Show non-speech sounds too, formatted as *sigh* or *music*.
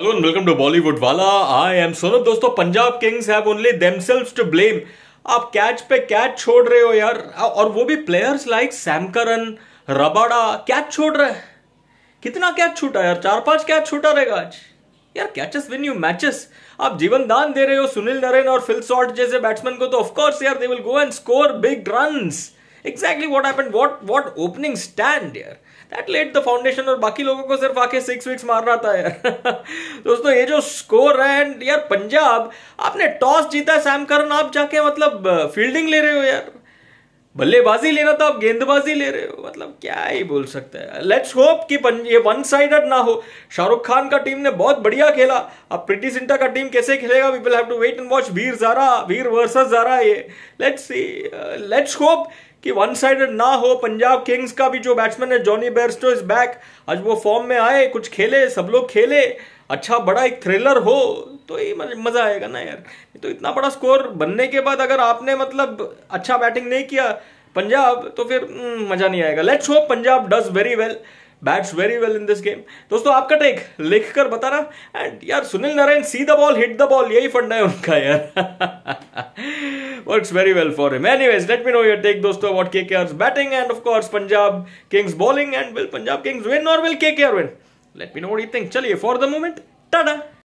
Hello and welcome to Bollywood वाला I am Sonat दोस्तों Punjab Kings have only themselves to blame आप catch पे catch छोड़ रहे हो यार और वो भी players like Sam Curran Rabada catch छोड़ रहे कितना कैच छूटा यार चार पांच कैच छूटा रहेगा आज यार कैचेस विन यू मैचेस आप जीवन दान दे रहे हो सुनील नरेन और फिल सॉल्ट जैसे बैट्समैन को तो ऑफकोर्स यार they will go and score big runs exactly what happen what what opening stand यार दैट लेट द फाउंडेशन और बाकी लोगों को सिर्फ आके सिक्स विक्स मार रहा था यार *laughs* दोस्तों ये जो स्कोर है एंड यार पंजाब आपने टॉस जीता सैम करन आप जाके मतलब फील्डिंग uh, ले रहे हो यार बल्लेबाजी लेना था तो आप गेंदबाजी ले रहे हो मतलब क्या ही बोल सकते हैं लेट्स होप कि ये वन साइडेड ना हो शाहरुख खान का टीम ने बहुत बढ़िया खेला अब प्रीति सिंटा का टीम कैसे खेलेगा we will have to wait and watch Veer Zara Veer versus Zara ये लेट्स सी लेट्स होप कि वन साइडेड ना हो पंजाब किंग्स का भी जो बैट्समैन है जॉनी बेरस्टो इज बैक आज वो फॉर्म में आए कुछ खेले सब लोग खेले अच्छा बड़ा एक थ्रिलर हो तो ये मज़ा आएगा ना यार तो इतना बड़ा स्कोर बनने के बाद अगर आपने मतलब अच्छा बैटिंग नहीं किया पंजाब तो फिर हम्म, मज़ा नहीं आएगा let's hope Punjab does very well bats very well in this game दोस्तों आपका टेक लिख कर रहा एंड यार Sunil Narine see the ball hit the ball यही फंडा है उनका यार works very well for him वेज let me know your take दोस्तों about our batting and of course Punjab Kings bowling and will Punjab Kings win और will our win Let me know what you think. Chaliye, for the moment, ta